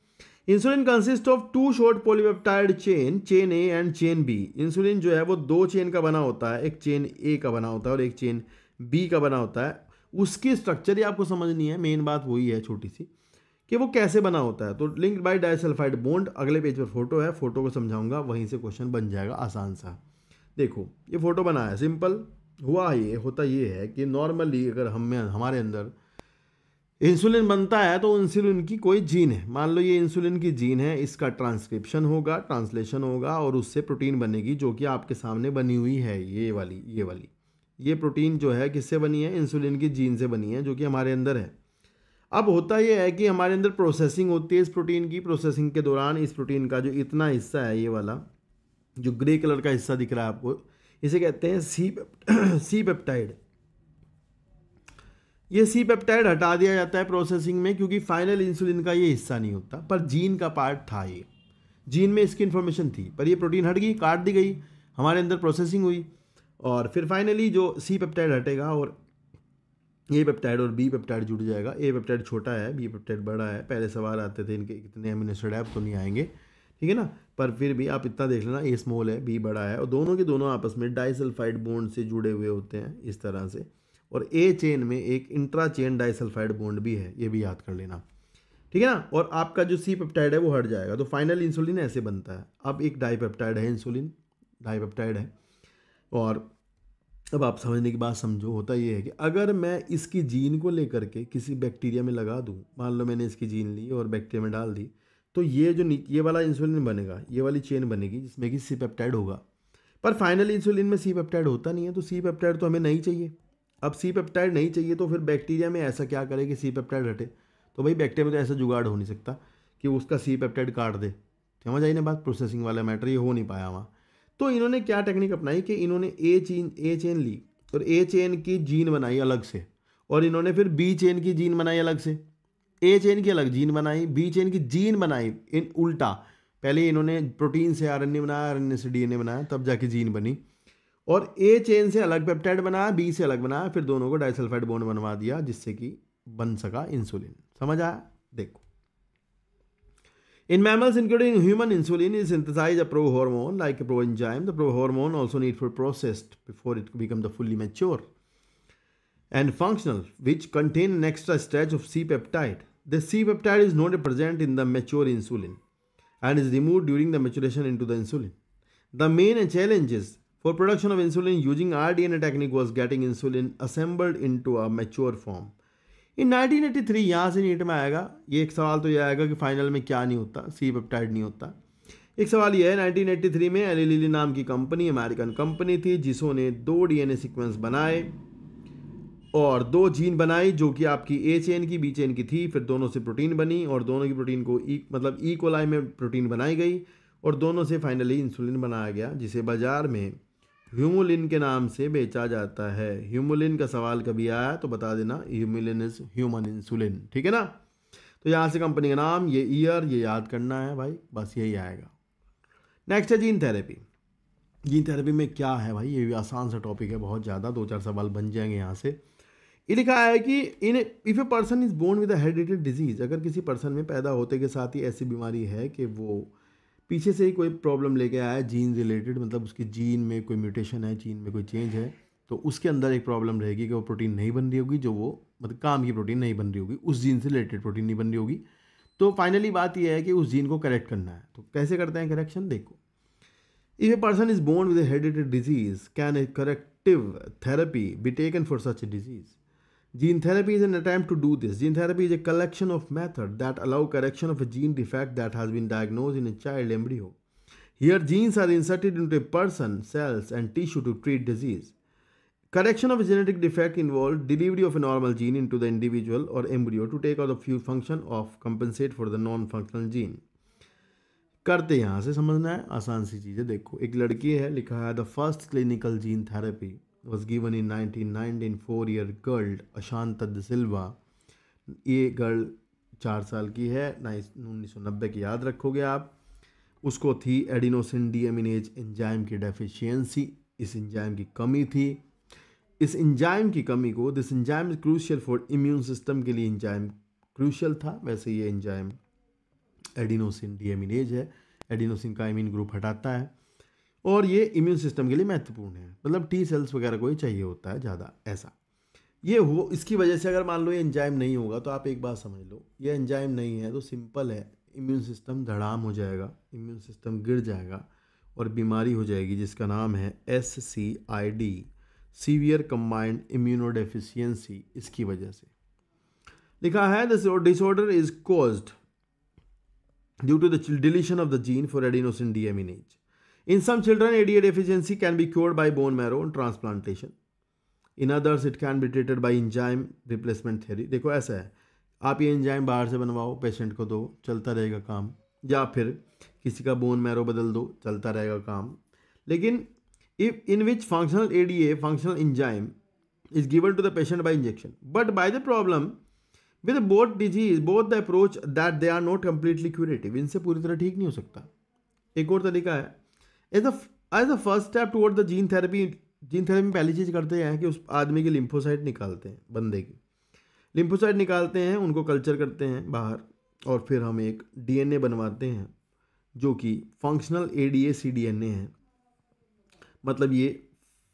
insulin consist of two short polypeptide chain chain A and chain B insulin जो है वो दो चेन का बना होता है एक चेन ए का बना होता है और एक चेन बी का बना होता है उसकी स्ट्रक्चर ही आपको समझनी है मेन बात वही है छोटी सी कि वो कैसे बना होता है तो लिंक बाय डाइसल्फाइड बोन्ड अगले पेज पर फोटो है फोटो को समझाऊंगा वहीं से क्वेश्चन बन जाएगा आसान सा देखो ये फोटो बना है सिंपल हुआ ये होता ये है कि नॉर्मली अगर हम में हमारे अंदर इंसुलिन बनता है तो इंसुलिन की कोई जीन है मान लो ये इंसुलिन की जीन है इसका ट्रांसक्रिप्शन होगा ट्रांसलेशन होगा और उससे प्रोटीन बनेगी जो कि आपके सामने बनी हुई है ये वाली ये वाली ये प्रोटीन जो है किससे बनी है इंसुलिन की जीन से बनी है जो कि हमारे अंदर है अब होता यह है कि हमारे अंदर प्रोसेसिंग होती है इस प्रोटीन की प्रोसेसिंग के दौरान इस प्रोटीन का जो इतना हिस्सा है ये वाला जो ग्रे कलर का हिस्सा दिख रहा है आपको इसे कहते हैं सी सी पेप्टाइड ये सी पेप्टाइड हटा दिया जाता है प्रोसेसिंग में क्योंकि फाइनल इंसुलिन का ये हिस्सा नहीं होता पर जीन का पार्ट था ये जीन में इसकी इन्फॉर्मेशन थी पर ये प्रोटीन हट गई काट दी गई हमारे अंदर प्रोसेसिंग हुई और फिर फाइनली जो सी पेप्टाइड हटेगा और ए पेप्टाइड और बी पेप्टाइड जुड़ जाएगा ए पेप्टाइड छोटा है बी पेप्टाइड बड़ा है पहले सवाल आते थे इनके कितने अमीनो ऐप तो नहीं आएंगे ठीक है ना पर फिर भी आप इतना देख लेना ए स्मॉल है बी बड़ा है और दोनों के दोनों आपस में डाइसल्फाइड बोन्ड से जुड़े हुए होते हैं इस तरह से और ए चेन में एक इंट्रा चेन डाइसल्फाइड बॉन्ड भी है ये भी याद कर लेना ठीक है ना और आपका जो सी पेप्टाइड है वो हट जाएगा तो फाइनल इंसुलिन ऐसे बनता है अब एक डाईपेप्टाइड है इंसुलिन डाईपेप्टाइड है और अब आप समझने की बात समझो होता ये है कि अगर मैं इसकी जीन को लेकर के किसी बैक्टीरिया में लगा दूँ मान लो मैंने इसकी जीन ली और बैक्टीरिया में डाल दी तो ये जो ये वाला इंसुलिन बनेगा ये वाली चेन बनेगी जिसमें कि सी पेप्टाइड होगा पर फाइनल इंसुलिन में सी पेप्टाइड होता नहीं है तो सी पेप्टाइड तो हमें नहीं चाहिए अब सी पेप्टाइड नहीं चाहिए तो फिर बैक्टीरिया में ऐसा क्या करे कि सी पेप्टाइड हटे तो भाई बैक्टीरिया में तो ऐसा जुगाड़ हो नहीं सकता कि उसका सी पेप्टाइड काट दे समझ आई ना बात प्रोसेसिंग वाला मैटर ये हो नहीं पाया वहाँ तो इन्होंने क्या टेक्निक अपनाई कि इन्होंने ए चीन ए चेन ली और ए चेन की जीन बनाई अलग से और इन्होंने फिर बी चेन की जीन बनाई अलग से ए चेन की अलग जीन बनाई बी चेन की जीन बनाई इन उल्टा पहले इन्होंने प्रोटीन से आरएनए बनाया आरएनए से डीएनए बनाया तब जाके जीन बनी और ए चेन से अलग पेप्टाइड बनाया बी से अलग बनाया फिर दोनों को डाइसल्फाइड बोन बनवा दिया जिससे कि बन सका इंसुलिन समझ आया देखो in mammals including human insulin is synthesize a pro hormone like pro enzyme the pro hormone also need for processed before it become the fully mature and functional which contain an extra stretch of C peptide the C peptide is not present in the mature insulin and is remove during the maturation into the insulin the main challenge For production of insulin using rDNA technique was getting insulin assembled into a mature form. In 1983 यहाँ से नीट में आएगा ये एक सवाल तो ये आएगा कि फाइनल में क्या नहीं होता सी पेप्टाइड नहीं होता एक सवाल यह है 1983 में एलिलीली नाम की कंपनी अमेरिकन कंपनी थी जिसने दो डीएनए सीक्वेंस बनाए और दो जीन बनाई जो कि आपकी ए चेन की बी चेन की थी फिर दोनों से प्रोटीन बनी और दोनों की प्रोटीन को एक e, मतलब ई e कोलाई में प्रोटीन बनाई गई और दोनों से फाइनली इंसुलिन बनाया गया जिसे बाजार में ह्यूमुलिन के नाम से बेचा जाता है ह्यूमुलिन का सवाल कभी आया तो बता देना ह्यूमुलिन इज ह्यूमन इंसुलिन ठीक है ना तो यहाँ से कंपनी का नाम ये ईयर ये याद करना है भाई बस यही आएगा नेक्स्ट है जीन थेरेपी जीन थेरेपी में क्या है भाई ये भी आसान सा टॉपिक है बहुत ज़्यादा दो चार सवाल बन जाएंगे यहाँ से ये लिखा है कि in if a person is born with hereditary disease अगर किसी पर्सन में पैदा होते के साथ ही ऐसी बीमारी है कि वो पीछे से ही कोई प्रॉब्लम लेके आया है जीन रिलेटेड मतलब उसकी जीन में कोई म्यूटेशन है जीन में कोई चेंज है तो उसके अंदर एक प्रॉब्लम रहेगी कि वो प्रोटीन नहीं बन रही होगी जो वो मतलब काम की प्रोटीन नहीं बन रही होगी उस जीन से रिलेटेड प्रोटीन नहीं बन रही होगी तो फाइनली बात यह है कि उस जीन को करेक्ट करना है तो कैसे करते हैं करेक्शन देखो if a person is born with hereditary disease can a corrective therapy be taken for such a disease Gene therapy is an attempt to do this. Gene therapy is a collection of methods that allow correction of a gene defect that has been diagnosed in a child embryo. Here genes are inserted into a person, cells and tissue to treat disease. Correction of a genetic defect involves delivery of a normal gene into the individual or embryo to take out the few function of compensate for the non-functional gene. करते यहाँ से समझना है आसान सी चीज़ें देखो एक लड़की है लिखा है the first clinical gene therapy was given in 1919 four-year girl girl Ashanti Silva ये गर्ल चार साल की है उन्नीस सौ नब्बे की याद रखोगे आप उसको थी एडिनोसिन डीएमिनेज एंजाइम की डेफिशिएंसी इस एंजाइम की कमी थी इस इंजाइम की कमी को this enzyme is crucial for immune system के लिए इंजाइम क्रूशियल था वैसे ये इंजाइम एडिनोसिन डीएमिनेज है एडिनोसिन का इम्यून ग्रुप हटाता है और ये इम्यून सिस्टम के लिए महत्वपूर्ण है मतलब टी सेल्स वगैरह को ही चाहिए होता है ज़्यादा ऐसा ये हो इसकी वजह से अगर मान लो ये एंजाइम नहीं होगा तो आप एक बात समझ लो ये एंजाइम नहीं है तो सिंपल है इम्यून सिस्टम धड़ाम हो जाएगा इम्यून सिस्टम गिर जाएगा और बीमारी हो जाएगी जिसका नाम है S C I D severe combined immunodeficiency इसकी वजह से लिखा है this disorder is caused due to the deletion of the gene for adenosine deaminase In some children, ADA deficiency can be cured by bone marrow transplantation. In others it can be treated by enzyme replacement therapy देखो ऐसा है आप ये इंजाइम बाहर से बनवाओ पेशेंट को दो चलता रहेगा काम या फिर किसी का बोन मैरो बदल दो चलता रहेगा काम लेकिन if in which functional A D A functional enzyme is given to the patient by injection but by the problem with both disease both the approach that they are not completely curative इनसे पूरी तरह ठीक नहीं हो सकता एक और तरीका है as a as a first step toward the gene therapy gene therapy में पहली चीज़ करते हैं कि उस आदमी की लिम्फोसाइट निकालते हैं बंदे की लिम्फोसाइट निकालते हैं उनको कल्चर करते हैं बाहर और फिर हम एक डीएनए बनवाते हैं जो कि functional A D A C D N A है मतलब ये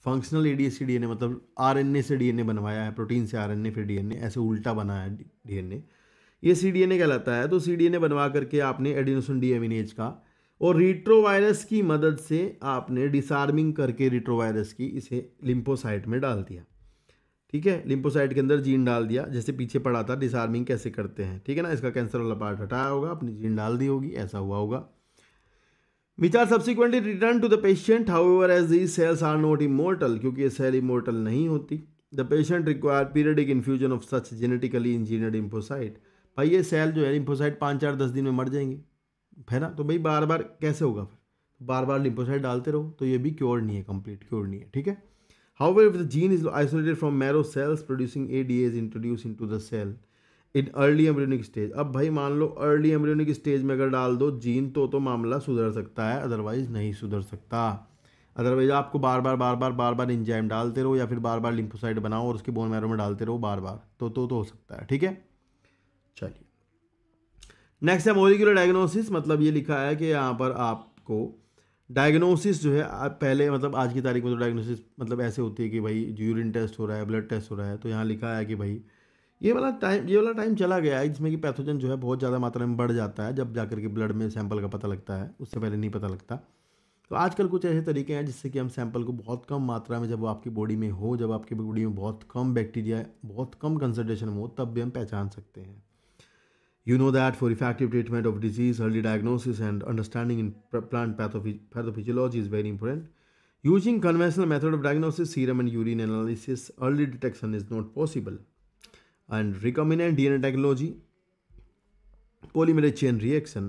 functional A D A C D N A मतलब आर एन ए से डी एन ए बनवाया है प्रोटीन से आर एन ए फिर डी एन ए ऐसे उल्टा बना है डी एन ए ये सी डी एन ए कहलाता है तो सी डी एन ए बनवा करके आपने एडिनोसन डी एमिनेज का और रिट्रोवायरस की मदद से आपने डिसार्मिंग करके रिट्रोवायरस की इसे लिम्फोसाइट में डाल दिया ठीक है लिम्फोसाइट के अंदर जीन डाल दिया जैसे पीछे पड़ा था डिसार्मिंग कैसे करते हैं ठीक है ना इसका कैंसर वाला पार्ट हटाया होगा अपनी जीन डाल दी होगी ऐसा हुआ होगा which are subsequently return to the patient however as the cells are not immortal क्योंकि ये सेल इमोर्टल नहीं होती the patient require periodic infusion of such genetically engineered lymphocyte भाई ये सेल जो है लिम्फोसाइट पाँच चार दस दिन में मर जाएंगे है ना तो भाई बार बार कैसे होगा फिर बार बार लिम्फोसाइट डालते रहो तो ये भी क्योर नहीं है कंप्लीट क्योर नहीं है ठीक है however if the gene is isolated from marrow cells producing A D is introduce into the cell in early embryonic stage अब भाई मान लो अर्ली एम्ब्रियोनिक स्टेज में अगर डाल दो जीन तो तो मामला सुधर सकता है अदरवाइज़ नहीं सुधर सकता अदरवाइज आपको बार बार बार बार बार बार इंजाइम डालते रहो या फिर बार बार लिम्फोसाइड बनाओ और उसके बोन मैरो में डालते रहो बार बार तो तो, तो हो सकता है ठीक है चलिए नेक्स्ट है मोलिकुलर डायग्नोसिस मतलब ये लिखा है कि यहाँ पर आपको डायग्नोसिस जो है पहले मतलब आज की तारीख में तो डायग्नोसिस मतलब ऐसे होती है कि भाई यूरिन टेस्ट हो रहा है ब्लड टेस्ट हो रहा है तो यहाँ लिखा है कि भाई ये वाला टाइम ये वाला टाइम चला गया है जिसमें कि पैथोजन जो है बहुत ज़्यादा मात्रा में बढ़ जाता है जब जाकर के ब्लड में सैंपल का पता लगता है उससे पहले नहीं पता लगता तो आजकल कुछ ऐसे तरीके हैं जिससे कि हम सैंपल को बहुत कम मात्रा में जब आपकी बॉडी में हो जब आपकी बॉडी में बहुत कम बैक्टीरिया बहुत कम कंसनट्रेशन हो तब भी हम पहचान सकते हैं You know that for effective treatment of disease, early diagnosis and understanding in plant pathophys pathophysiology is very important. Using conventional method of diagnosis, serum and urine analysis, early detection is not possible. And recombinant DNA technology, polymerase chain reaction,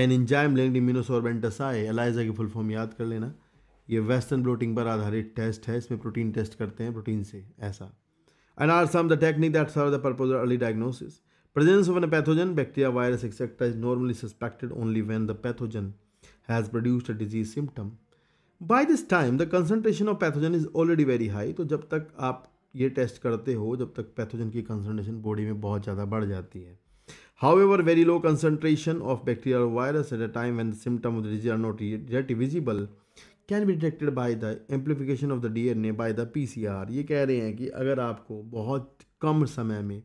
an an enzyme linked immunosorbent assay ELISA की फुल फॉर्म याद कर लेना ये वेस्टर्न ब्लोटिंग पर आधारित टेस्ट है इसमें प्रोटीन टेस्ट करते हैं प्रोटीन से ऐसा and are some the technique that serve the purpose early diagnosis presence of an pathogen bacteria virus etcetera is normally suspected only when the pathogen has produced a disease symptom by this time the concentration of pathogen is already very high तो जब तक आप ये टेस्ट करते हो जब तक पैथोजन की कंसनट्रेशन बॉडी में बहुत ज़्यादा बढ़ जाती है however very low concentration of bacteria virus at a time when the symptom of the disease are not yet visible can be detected by the amplification of the D N A by the P C R ये कह रहे हैं कि अगर आपको बहुत कम समय में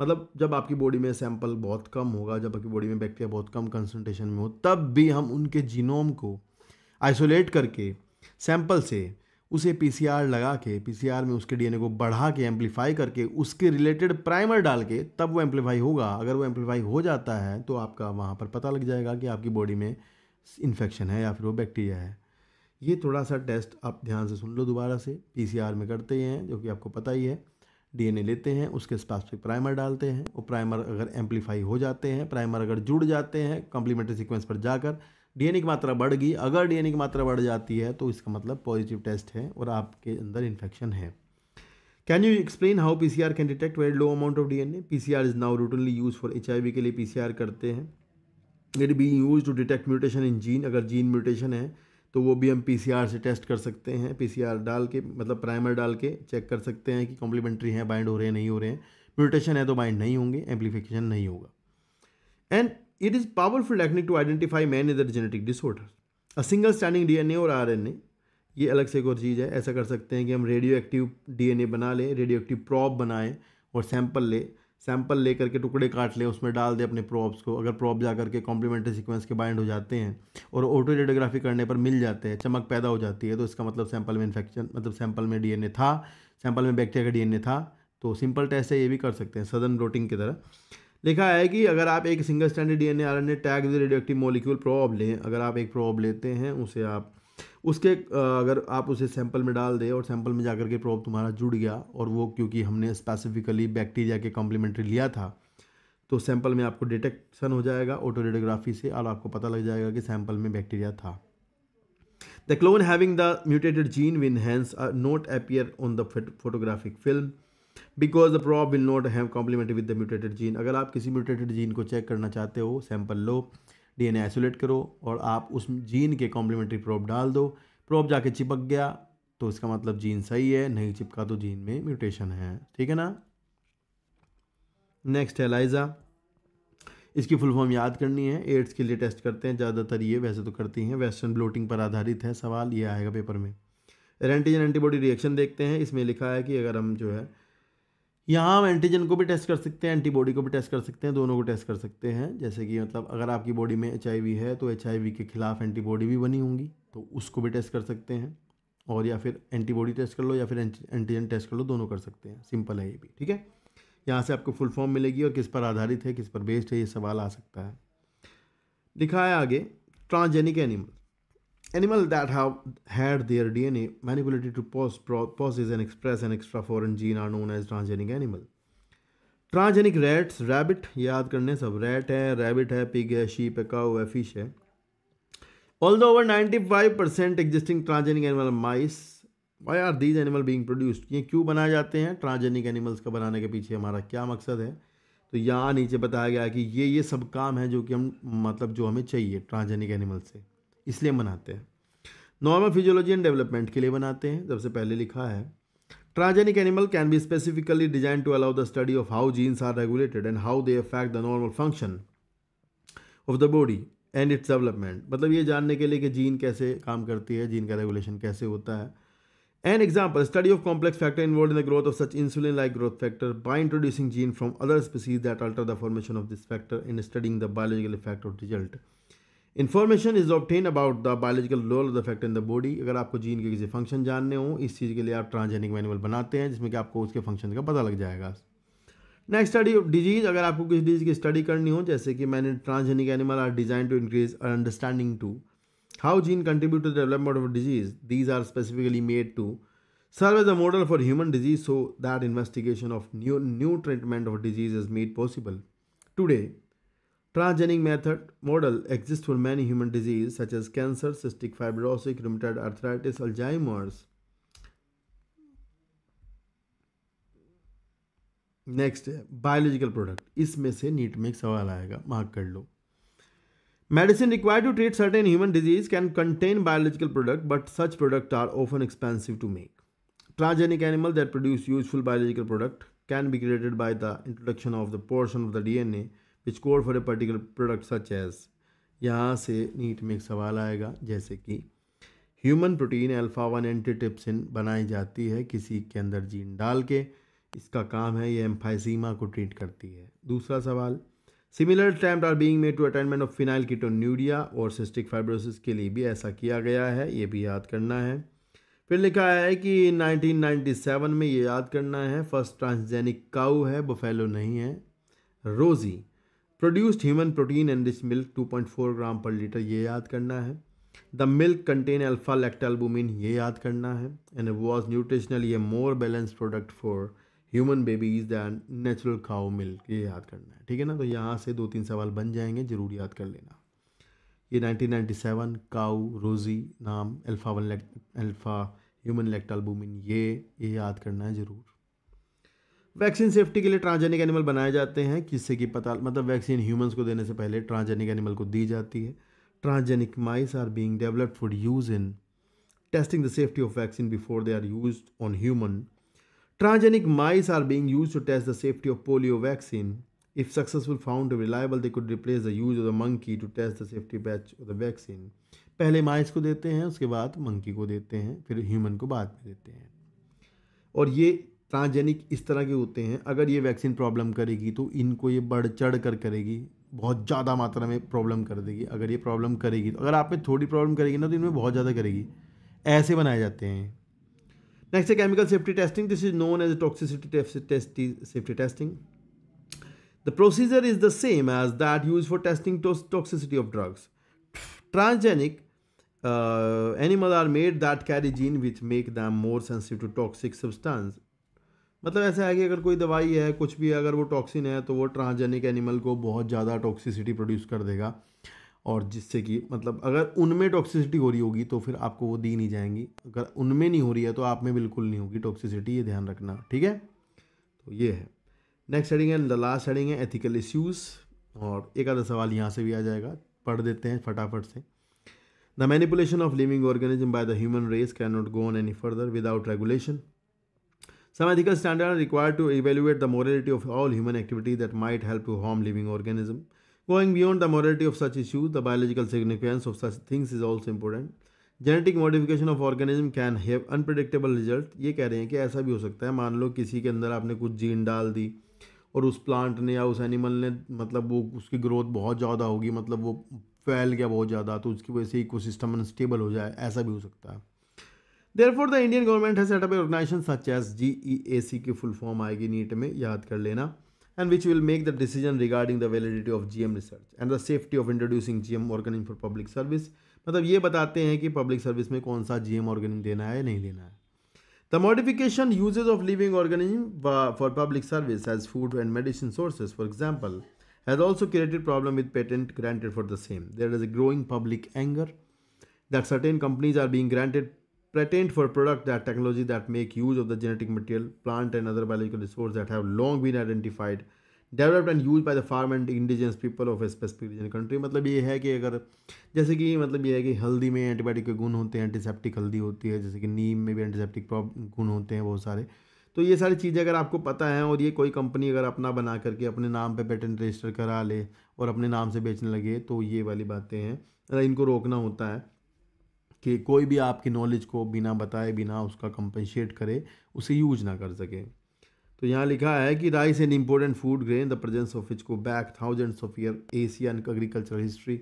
मतलब जब आपकी बॉडी में सैंपल बहुत कम होगा जब आपकी बॉडी में बैक्टीरिया बहुत कम कंसनट्रेशन में हो तब भी हम उनके जीनोम को आइसोलेट करके सैंपल से उसे पीसीआर लगा के पीसीआर में उसके डीएनए को बढ़ा के एम्पलीफाई करके उसके रिलेटेड प्राइमर डाल के तब वो एम्पलीफाई होगा अगर वो एम्पलीफाई हो जाता है तो आपका वहाँ पर पता लग जाएगा कि आपकी बॉडी में इन्फेक्शन है या फिर वो बैक्टीरिया है ये थोड़ा सा टेस्ट आप ध्यान से सुन लो दोबारा से पी में करते हैं जो कि आपको पता ही है डीएनए लेते हैं उसके पास पे प्राइमर डालते हैं वो प्राइमर अगर एम्पलीफाई हो जाते हैं प्राइमर अगर जुड़ जाते हैं कॉम्प्लीमेंट्री सीक्वेंस पर जाकर डीएनए की मात्रा बढ़ गई अगर डीएनए की मात्रा बढ़ जाती है तो इसका मतलब पॉजिटिव टेस्ट है और आपके अंदर इन्फेक्शन है can you explain how P C R can detect very low amount of D N A P C R is now routinely use for H I V के लिए पी सी आर करते हैं it be use to detect mutation in gene अगर जीन म्यूटेशन है तो वो भी हम पी से टेस्ट कर सकते हैं पी डाल के मतलब प्राइमर डाल के चेक कर सकते हैं कि कॉम्प्लीमेंट्री हैं बाइंड हो रहे हैं नहीं हो रहे हैं म्यूटेशन है तो बाइंड नहीं होंगे एम्पलीफिकेशन नहीं होगा and it is powerful technique to identify many other genetic disorder a single standing DNA और आरएनए ये अलग से एक और चीज़ है ऐसा कर सकते हैं कि हम रेडियो एक्टिव डी बना लें रेडियो एक्टिव प्रॉप बनाएं और सैंपल लें सैंपल ले करके टुकड़े काट लें उसमें डाल दें अपने प्रॉप्स को अगर प्रॉप जा करके कॉम्प्लीमेंट्री सीक्वेंस के बाइंड हो जाते हैं और ऑटो रेडियोग्राफी करने पर मिल जाते हैं चमक पैदा हो जाती है तो इसका मतलब सैंपल में इन्फेक्शन मतलब सैंपल में डी था सैंपल में बैक्टीरिया का डी था तो सिंपल टेस्ट है ये भी कर सकते हैं सदन रोटिंग की तरह लिखा है कि अगर आप एक single standard D N A R N A tag radioactive molecule probe लें अगर आप एक प्रॉब लेते हैं उसे आप उसके अगर आप उसे सैंपल में डाल दें और सैंपल में जाकर के प्रोब तुम्हारा जुड़ गया और वो क्योंकि हमने स्पेसिफिकली बैक्टीरिया के कॉम्प्लीमेंट्री लिया था तो सैंपल में आपको डिटेक्शन हो जाएगा ऑटोरेडियोग्राफी से और आपको पता लग जाएगा कि सैंपल में बैक्टीरिया था the clone having the mutated gene will hence not appear on the photographic film because the probe will not have complement with the mutated gene अगर आप किसी म्यूटेटेड जीन को चेक करना चाहते हो सैंपल लो डीएनए आइसोलेट करो और आप उस जीन के कॉम्प्लीमेंट्री प्रोब डाल दो प्रोब जाके चिपक गया तो इसका मतलब जीन सही है नहीं चिपका तो जीन में म्यूटेशन है ठीक है ना नेक्स्ट है लाइजा इसकी फुल फॉर्म याद करनी है एड्स के लिए टेस्ट करते हैं ज़्यादातर ये वैसे तो करती हैं वेस्टर्न ब्लोटिंग पर आधारित है सवाल ये आएगा पेपर में एंटीजन एंटीबॉडी रिएक्शन देखते हैं इसमें लिखा है कि अगर हम जो है यहाँ हम एंटीजन को भी टेस्ट कर सकते हैं एंटीबॉडी को भी टेस्ट कर सकते हैं दोनों को टेस्ट कर सकते हैं जैसे कि मतलब अगर आपकी बॉडी में एच है तो एच के खिलाफ एंटीबॉडी भी बनी होंगी तो उसको भी टेस्ट कर सकते हैं और या फिर एंटीबॉडी टेस्ट कर लो या फिर एंटीजन टेस्ट कर लो दोनों कर सकते हैं सिंपल है ये भी ठीक है यहाँ से आपको फुल फॉर्म मिलेगी और किस पर आधारित है किस पर बेस्ड है ये सवाल आ सकता है लिखा है आगे transgenic animal Animals that have had their DNA manipulated to possess and express an extra foreign gene are known as transgenic animal. Transgenic rats rabbit याद करने सब रैट है रैबिट है पिग है शीप है काउ है फिश है all the over ninety five percent existing transgenic animal mice why are these animal being produced ये क्यों बनाए जाते हैं ट्रांसजेनिक एनिमल्स का बनाने के पीछे हमारा क्या मकसद है तो यहाँ नीचे बताया गया कि ये ये सब काम है जो कि हम मतलब जो हमें चाहिए ट्रांसजेनिक एनिमल से इसलिए मनाते हैं नॉर्मल फिजियोलॉजी एंड डेवलपमेंट के लिए मनाते हैं जब से पहले लिखा है transgenic animal can be specifically design to allow the study of how genes are regulated and how they affect the normal function of the body and its development मतलब ये जानने के लिए कि जीन कैसे काम करती है जीन का रेगुलेशन कैसे होता है an example study of complex factor involve in the growth of such insulin like growth factor by introducing gene from other species that alter the formation of this factor in studying the biological effect of result information is obtained about the biological role of the factor in the body अगर आपको जीन के किसी फंक्शन जानने हो इस चीज़ के लिए आप ट्रांसजेनिक मैनुअल बनाते हैं जिसमें कि आपको उसके फंक्शन का पता लग जाएगा नेक्स्ट स्टडी ऑफ डिजीज़ अगर आपको किसी डिजीज़ की स्टडी करनी हो जैसे कि मैंने transgenic animal are design to increase understanding to how gene contribute to development of disease these are specifically made to serve as a model for human disease so that investigation of new new treatment of disease is made possible today Transgenic method model exists for many human diseases such as cancer, cystic fibrosis, rheumatoid arthritis, Alzheimer's. Next है बायोलॉजिकल प्रोडक्ट इसमें से नीट में एक सवाल आएगा मार्क कर लो medicine required to treat certain human disease can contain biological product but such product are often expensive to make transgenic animal that produce useful biological product can be created by the introduction of the portion of the DNA which code for a particular product such as यहाँ से नीट में एक सवाल आएगा जैसे कि human protein alpha one antitrypsin बनाई जाती है किसी के अंदर जीन डाल के इसका काम है ये एम्फाइसीमा को ट्रीट करती है दूसरा सवाल similar attempt are being made to attainment of फिनाइल कीटोन्यूरिया और सिस्टिक फाइब्रोसिस के लिए भी ऐसा किया गया है ये भी याद करना है फिर लिखा है कि 1997 में ये याद करना है फर्स्ट ट्रांसजेनिक काऊ है बुफेलो नहीं है Rosie produced human protein in this milk 2.4 gram per litre ये याद करना है the milk contain alpha lactalbumin ये याद करना है and was nutritionally a more balance product for human babies than natural cow milk ये याद करना है ठीक है ना तो यहाँ से दो तीन सवाल बन जाएंगे ज़रूर याद कर लेना ये 1997 काऊ रोज़ी नाम alpha one alpha human lactalbumin ये ये याद करना है ज़रूर वैक्सीन सेफ्टी के लिए ट्रांसजेनिक एनिमल बनाए जाते हैं किससे कि पता मतलब वैक्सीन ह्यूमंस को देने से पहले ट्रांसजेनिक एनिमल को दी जाती है transgenic mice are being developed for use in testing the safety of vaccine before they are use on human transgenic mice are being use to test the safety of polio vaccine if successful found reliable they could replace the use of the monkey to test the safety batch of the vaccine पहले माइस को देते हैं उसके बाद मंकी को देते हैं फिर ह्यूमन को बाद में देते हैं और ये ट्रांसजेनिक इस तरह के होते हैं अगर ये वैक्सीन प्रॉब्लम करेगी तो इनको ये बढ़ चढ़ कर करेगी बहुत ज़्यादा मात्रा में प्रॉब्लम कर देगी अगर ये प्रॉब्लम करेगी तो अगर आप में थोड़ी प्रॉब्लम करेगी ना तो इनमें बहुत ज़्यादा करेगी ऐसे बनाए जाते हैं नेक्स्ट है chemical safety testing this is known as toxicity testing safety testing the procedure is the same as that use for testing toxicity of drugs transgenic animal are made that carry gene which make them more sensitive to toxic substance मतलब ऐसा है कि अगर कोई दवाई है कुछ भी अगर वो टॉक्सिन है तो वो ट्रांसजेनिक एनिमल को बहुत ज़्यादा टॉक्सिसिटी प्रोड्यूस कर देगा और जिससे कि मतलब अगर उनमें टॉक्सिसिटी हो रही होगी तो फिर आपको वो दी नहीं जाएंगी अगर उनमें नहीं हो रही है तो आप में बिल्कुल नहीं होगी टॉक्सिसिटी ये ध्यान रखना ठीक है तो ये है नेक्स्ट हेडिंग है द लास्ट हेडिंग है एथिकल इश्यूज़ और एक आधा सवाल यहाँ से भी आ जाएगा पढ़ देते हैं फटाफट से the manipulation of living organism by the human race can not go on any further without regulation Some ethical standards are required to evaluate the morality of all human activity that might help to harm living organism. Going beyond the morality of such issues, the biological significance of such things is also important. Genetic modification of organism can have unpredictable result ये कह रहे हैं कि ऐसा भी हो सकता है मान लो किसी के अंदर आपने कुछ जीन डाल दी और उस प्लांट ने या उस एनिमल ने मतलब वो उसकी ग्रोथ बहुत ज़्यादा होगी मतलब वो फैल गया बहुत ज़्यादा तो उसकी वजह से इकोसिस्टम अनस्टेबल हो जाए ऐसा भी हो सकता है therefore the indian government has set up an organization such as geac ki full form aayegi neet mein yaad kar and which will make the decision regarding the validity of gm research and the safety of introducing gm organism for public service matlab ye batate hain ki public service mein kaun sa gm organism dena hai nahi dena the modification uses of living organism for public service as food and medicine sources for example has also created problem with patent granted for the same there is a growing public anger that certain companies are being granted patent for product that technology that make use of the genetic material, plant and other biological resources that have long been identified, developed and use by the farm and indigenous people of a specific region country मतलब ये है कि अगर जैसे कि मतलब ये है कि हल्दी में एंटीबायोटिक के गुण होते हैं एंटीसेप्टिक हल्दी होती है जैसे कि नीम में भी एंटीसेप्टिक गुण होते हैं बहुत सारे तो ये सारी चीज़ें अगर आपको पता है और ये कोई कंपनी अगर अपना बना करके अपने नाम पे पेटेंट रजिस्टर करा ले और अपने नाम से बेचने लगे तो ये वाली बातें हैं इनको रोकना होता है कि कोई भी आपकी नॉलेज को बिना बताए बिना उसका कंपनशेट करे उसे यूज ना कर सके तो यहाँ लिखा है कि rice and important food grain the presence of which go back thousands of year Asia and agricultural history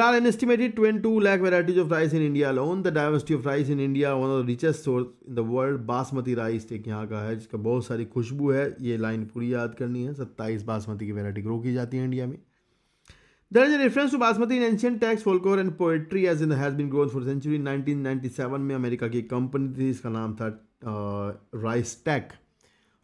are an estimated twenty two lakh varieties of rice in India alone the diversity of rice in India one of the richest source in the world basmati rice एक यहाँ का है जिसका बहुत सारी खुशबू है ये लाइन पूरी याद करनी है सत्ताईस बासमती की वेराइटी ग्रो की जाती है इंडिया में There is a reference to basmati in ancient texts, folklore and poetry as in has been grown for century 1997 में अमेरिका की कंपनी थी इसका नाम था RiceTec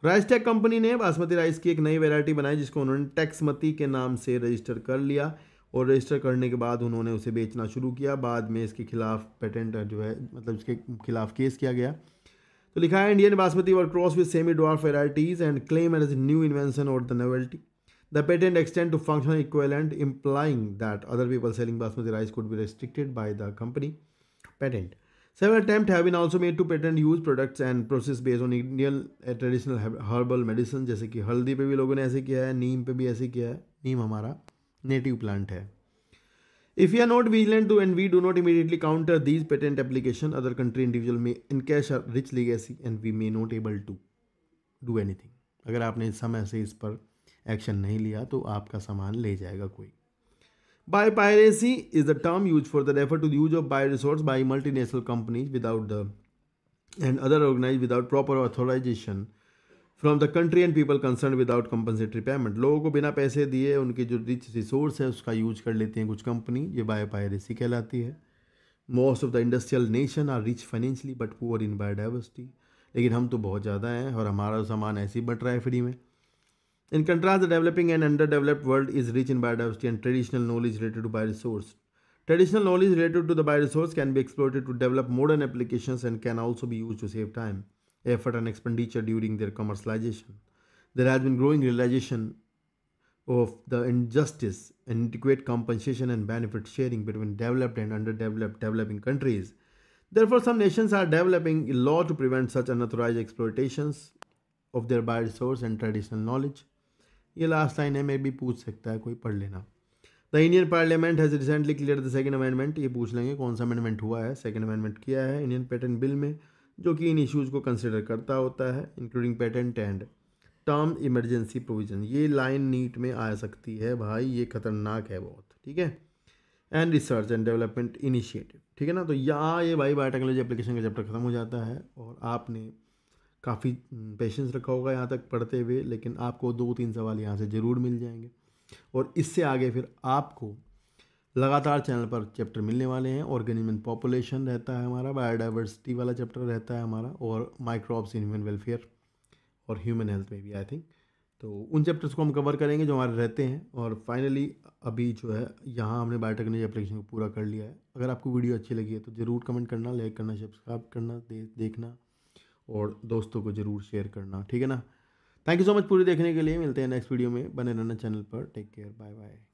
RiceTec company ने बासमती राइस की एक नई वैरायटी बनाई जिसको उन्होंने टैक्समती के नाम से रजिस्टर कर लिया और रजिस्टर करने के बाद उन्होंने उसे बेचना शुरू किया बाद में इसके खिलाफ पेटेंट जो है मतलब इसके खिलाफ केस किया गया तो लिखा है Indian basmati were cross with semi dwarf varieties and claim as new invention और the novelty The patent extends to functional equivalent, implying that other people selling basmati rice could be restricted by the company patent. Several attempts have been also made to patent use products and process based on Indian traditional herbal medicine जैसे कि हल्दी पे भी लोगों ने ऐसे किया है नीम पे भी ऐसे किया है नीम हमारा नेटिव प्लांट है If we are not vigilant to and we do not immediately counter these patent application, other country individual may encash a rich legacy and we may not able to do anything. अगर आपने समय से इस पर एक्शन नहीं लिया तो आपका सामान ले जाएगा कोई biopiracy is the term use for the refer to use of bioresource by multinational companies without the and other organize without proper authorization from the country and people concern without compensatory payment लोगों को बिना पैसे दिए उनके जो रिच रिसोर्स है उसका यूज कर लेती हैं कुछ कंपनी ये बायो पायरेसी कहलाती है most of the industrial nation are rich financially but poor in biodiversity लेकिन हम तो बहुत ज़्यादा हैं और हमारा सामान ऐसे ही बट रहा है फ्री में In contrast, the developing and underdeveloped world is rich in biodiversity and traditional knowledge related to bioresource. Traditional knowledge related to the bioresource can be exploited to develop modern applications and can also be used to save time, effort, and expenditure during their commercialization. There has been growing realization of the injustice and inadequate compensation and benefit sharing between developed and underdeveloped developing countries. Therefore, some nations are developing a law to prevent such unauthorized exploitations of their bioresource and traditional knowledge. ये लास्ट लाइन है मे भी पूछ सकता है कोई पढ़ लेना the Indian parliament has recently clear the second amendment ये पूछ लेंगे कौन सा अमेंडमेंट हुआ है सेकेंड अमेंडमेंट किया है इंडियन पेटेंट बिल में जो कि इन इश्यूज़ को कंसिडर करता होता है including patent and term emergency provision ये लाइन नीट में आ सकती है भाई ये खतरनाक है बहुत ठीक है and research and development initiative ठीक है ना तो यहाँ ये भाई बायोटेक्नोलॉजी एप्लीकेशन का चैप्टर खत्म हो जाता है और आपने काफ़ी पेशेंस रखा होगा यहाँ तक पढ़ते हुए लेकिन आपको दो तीन सवाल यहाँ से ज़रूर मिल जाएंगे और इससे आगे फिर आपको लगातार चैनल पर चैप्टर मिलने वाले हैं ऑर्गेनिमन पॉपुलेशन रहता है हमारा बायोडाइवर्सिटी वाला चैप्टर रहता है हमारा और माइक्रोब्स इन ह्यूमन वेलफेयर और ह्यूमन हेल्थ में भी आई थिंक तो उन चैप्टर्स को हम कवर करेंगे जो हमारे रहते हैं और फाइनली अभी जो है यहाँ हमने बायोटेक्नोलॉजी एप्लीकेशन को पूरा कर लिया है अगर आपको वीडियो अच्छी लगी है तो ज़रूर कमेंट करना लाइक करना सब्सक्राइब करना दे, देखना और दोस्तों को ज़रूर शेयर करना ठीक है ना थैंक यू सो मच पूरी देखने के लिए मिलते हैं नेक्स्ट वीडियो में बने रहना चैनल पर टेक केयर बाय बाय